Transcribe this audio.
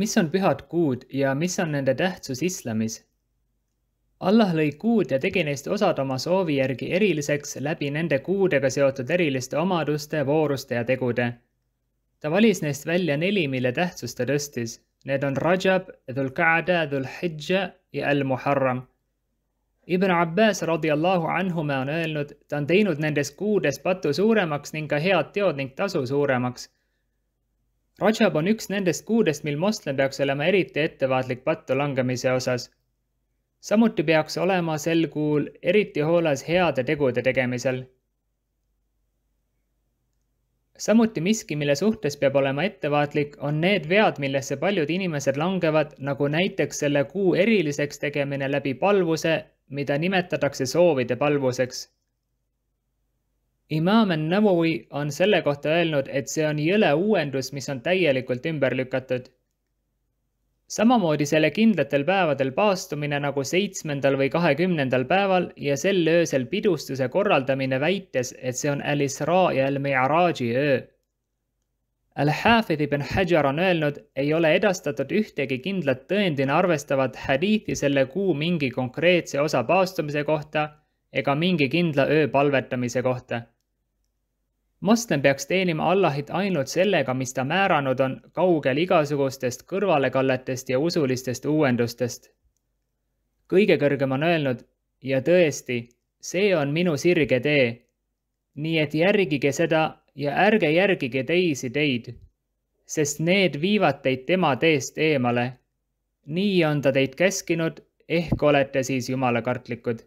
mis on pühad kuud ja mis on nende tähtsus islamis? Allah lõi kuud ja tegi neist osad oma soovi järgi eriliseks läbi nende kuudega seotud eriliste omaduste, vooruste ja tegude. ta valis neist välja neli, mille tähtsust ta tõstis. Need on Rajab, Dhul-Qa'da, Dhul-Hijja ja Al-Muharram. Ibn Abbas radiallahu anhume on öelnud, ta on teinud nendes kuudes patu suuremaks ning ka head teod ning tasu suuremaks Rajab on üks nendest kuudest, mil moslem peaks olema eriti ettevaatlik pattu langemise osas. samuti peaks olema sel kuul eriti hoolas heade tegude tegemisel. samuti miski, mille suhtes peab olema ettevaatlik, on need vead, millesse paljud inimesed langevad, nagu näiteks selle kuu eriliseks tegemine läbi palvuse, mida nimetatakse soovide palvuseks imaam An-Nawawi on selle kohta öelnud, et see on jõle uuendus, mis on täielikult ümber lükatud. samamoodi selle kindlatel päevadel paastumine nagu seitsmendal või kahekümnendal päeval ja sel öösel pidustuse korraldamine väites, et see on Al-Isra ja Al-Mi'raji öö. Al-Hafid ibn Hajar on öelnud, ei ole edastatud ühtegi kindlat tõendina arvestavat hadiiti selle kuu mingi konkreetse osa paastumise kohta ega mingi kindla öö palvetamise kohta moslem peaks teenima Allahit ainult sellega, mis ta määranud on, kaugel igasugustest kõrvalekalletest ja usulistest uuendustest. kõige kõrgem on öelnud ja tõesti, see on minu sirge tee. nii et järgige seda ja ärge järgige teisi teid, sest need viivad teid tema teest eemale. nii on ta teid käskinud, ehk olete siis jumalakartlikud